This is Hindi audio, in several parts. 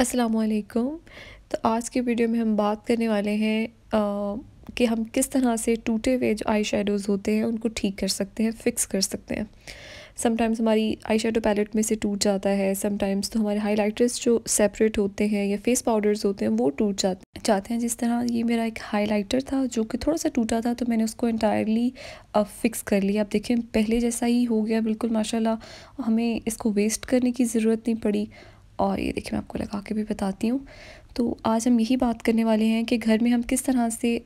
असलकुम तो आज की वीडियो में हम बात करने वाले हैं कि हम किस तरह से टूटे हुए जो आई शेडोज़ होते हैं उनको ठीक कर सकते हैं फ़िक्स कर सकते हैं समटाइम्स हमारी आई शेडो पैलेट में से टूट जाता है समटाइम्स तो हमारे हाइलाइटर्स जो सेपरेट होते हैं या फेस पाउडर्स होते हैं वो टूट जा जाते हैं जिस तरह ये मेरा एक हाइलाइटर था जो कि थोड़ा सा टूटा था तो मैंने उसको इंटायरली फ़िक्स कर लिया आप देखें पहले जैसा ही हो गया बिल्कुल माशाल्लाह हमें इसको वेस्ट करने की ज़रूरत नहीं पड़ी और ये देखिए मैं आपको लगा के भी बताती हूँ तो आज हम यही बात करने वाले हैं कि घर में हम किस तरह से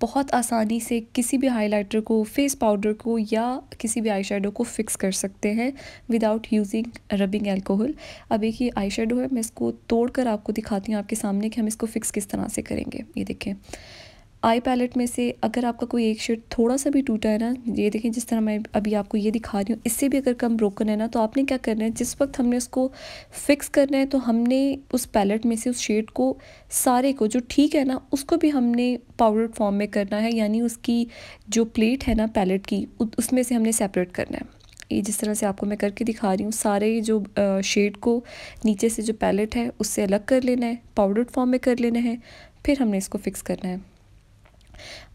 बहुत आसानी से किसी भी हाइलाइटर को फेस पाउडर को या किसी भी आई को फिक्स कर सकते हैं विदाउट यूजिंग रबिंग एल्कोहल अब एक ही आई है मैं इसको तोड़ कर आपको दिखाती हूँ आपके सामने कि हम इसको फिक्स किस तरह से करेंगे ये देखें आई पैलेट में से अगर आपका कोई एक शेड थोड़ा सा भी टूटा है ना ये देखें जिस तरह मैं अभी आपको ये दिखा रही हूँ इससे भी अगर कम ब्रोकन है ना तो आपने क्या करना है जिस वक्त हमने उसको फिक्स करना है तो हमने उस पैलेट में से उस शेड को सारे को जो ठीक है ना उसको भी हमने पाउडर फॉर्म में करना है यानी उसकी जो प्लेट है ना पैलेट की उसमें से हमने सेपरेट करना है ये जिस तरह से आपको मैं करके दिखा रही हूँ सारे जो शेड को नीचे से जो पैलेट है उससे अलग कर लेना है पाउडर फॉर्म में कर लेना है फिर हमने इसको फिक्स करना है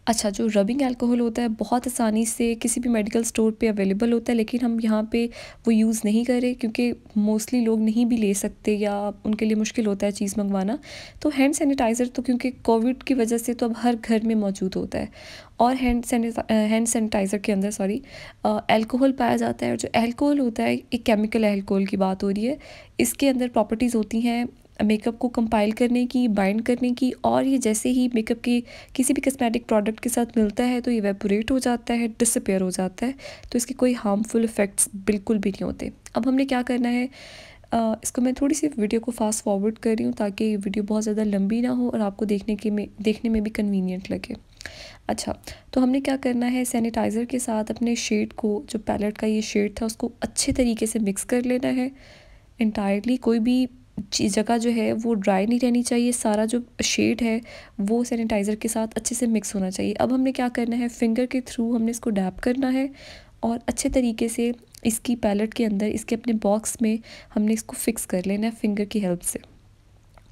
अच्छा जो रबिंग अल्कोहल होता है बहुत आसानी से किसी भी मेडिकल स्टोर पे अवेलेबल होता है लेकिन हम यहाँ पे वो यूज़ नहीं करें क्योंकि मोस्टली लोग नहीं भी ले सकते या उनके लिए मुश्किल होता है चीज़ मंगवाना तो हैंड सैनिटाइज़र तो क्योंकि कोविड की वजह से तो अब हर घर में मौजूद होता है और हैंड हैंड सैनिटाइज़र के अंदर सॉरी अल्कोहल पाया जाता है और जो अल्कोहल होता है एक केमिकल अल्कोहल की बात हो रही है इसके अंदर प्रॉपर्टीज़ होती हैं मेकअप को कंपाइल करने की बाइंड करने की और ये जैसे ही मेकअप के किसी भी कस्मेटिक प्रोडक्ट के साथ मिलता है तो ये वेपोरेट हो जाता है डिसअपेयर हो जाता है तो इसके कोई हार्मफुल इफ़ेक्ट्स बिल्कुल भी नहीं होते अब हमने क्या करना है Uh, इसको मैं थोड़ी सी वीडियो को फास्ट फॉरवर्ड कर रही हूँ ताकि ये वीडियो बहुत ज़्यादा लंबी ना हो और आपको देखने के में देखने में भी कन्वीनियंट लगे अच्छा तो हमने क्या करना है सैनिटाइज़र के साथ अपने शेड को जो पैलेट का ये शेड था उसको अच्छे तरीके से मिक्स कर लेना है इंटायरली कोई भी जगह जो है वो ड्राई नहीं रहनी चाहिए सारा जो शेड है वो सैनिटाइज़र के साथ अच्छे से मिक्स होना चाहिए अब हमने क्या करना है फिंगर के थ्रू हमने इसको डैप करना है और अच्छे तरीके से इसकी पैलेट के अंदर इसके अपने बॉक्स में हमने इसको फिक्स कर लेना है फिंगर की हेल्प से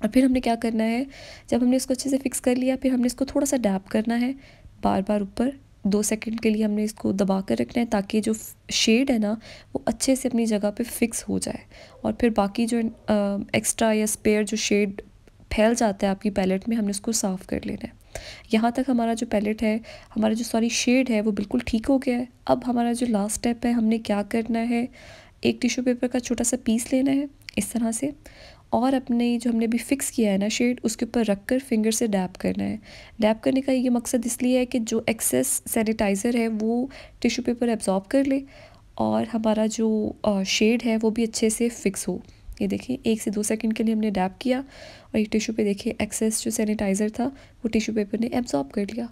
और फिर हमने क्या करना है जब हमने इसको अच्छे से फिक्स कर लिया फिर हमने इसको थोड़ा सा डैप करना है बार बार ऊपर दो सेकंड के लिए हमने इसको दबा कर रखना है ताकि जो शेड है ना वो अच्छे से अपनी जगह पे फिक्स हो जाए और फिर बाकी जो एक्स्ट्रा या स्पेयर जो शेड फैल जाता है आपकी पैलेट में हमने उसको साफ़ कर लेना है यहाँ तक हमारा जो पैलेट है हमारा जो सॉरी शेड है वो बिल्कुल ठीक हो गया है अब हमारा जो लास्ट स्टेप है हमने क्या करना है एक टिश्यू पेपर का छोटा सा पीस लेना है इस तरह से और अपने जो हमने अभी फ़िक्स किया है ना शेड उसके ऊपर रख कर फिंगर से डैप करना है डैप करने का ये मकसद इसलिए है कि जो एक्सेस सैनिटाइज़र है वो टिश्यू पेपर एब्ज़ॉर्ब कर ले और हमारा जो शेड है वो भी अच्छे से फिक्स हो ये देखिए एक से दो सेकंड के लिए हमने डैप किया और ये टिश्यू पे देखिए एक्सेस जो सैनिटाइज़र था वो टिशू पेपर ने एब्ज़ॉर्ब कर लिया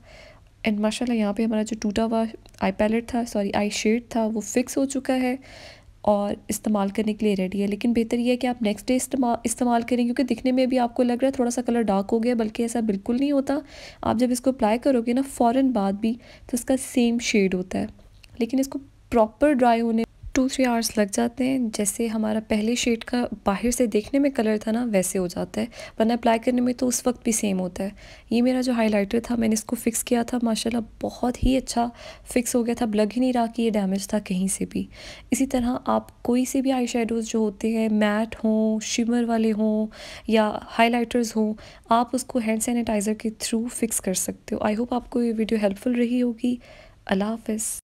एंड माशाल्लाह यहाँ पे हमारा जो टूटा हुआ आई पैलेट था सॉरी आई शेड था वो फिक्स हो चुका है और इस्तेमाल करने के लिए रेडी है लेकिन बेहतर यह है कि आप नेक्स्ट डे इस्तेमाल इस्तेमाल करें क्योंकि दिखने में भी आपको लग रहा है थोड़ा सा कलर डार्क हो गया बल्कि ऐसा बिल्कुल नहीं होता आप जब इसको अप्लाई करोगे ना फ़ौर बाद भी तो इसका सेम शेड होता है लेकिन इसको प्रॉपर ड्राई होने टू थ्री आवर्स लग जाते हैं जैसे हमारा पहले शेड का बाहर से देखने में कलर था ना वैसे हो जाता है वरना अप्लाई करने में तो उस वक्त भी सेम होता है ये मेरा जो हाइलाइटर था मैंने इसको फ़िक्स किया था माशाल्लाह बहुत ही अच्छा फ़िक्स हो गया था लग ही नहीं रहा कि ये डैमेज था कहीं से भी इसी तरह आप कोई से भी आई जो होते हैं मैट हों शिमर वाले हों या हाईलाइटर्स हों आप उसको हैंड सैनिटाइज़र के थ्रू फ़िक्स कर सकते हो आई होप आपको ये वीडियो हेल्पफुल रही होगी अल्लाह हाफ